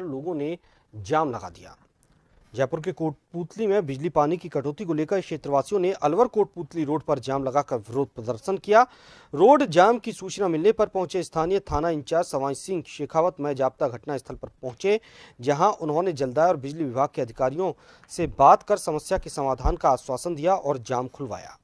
लोगों ने जाम लगा दिया जयपुर के कोटपुतली में बिजली पानी की कटौती को लेकर क्षेत्रवासियों ने अलवर कोटपुतली रोड पर जाम लगाकर विरोध प्रदर्शन किया रोड जाम की सूचना मिलने पर पहुंचे स्थानीय थाना इंचार्ज सवाई सिंह शेखावत में जाप्ता घटनास्थल पर पहुंचे जहां उन्होंने जलदाय और बिजली विभाग के अधिकारियों से बात कर समस्या के समाधान का आश्वासन दिया और जाम खुलवाया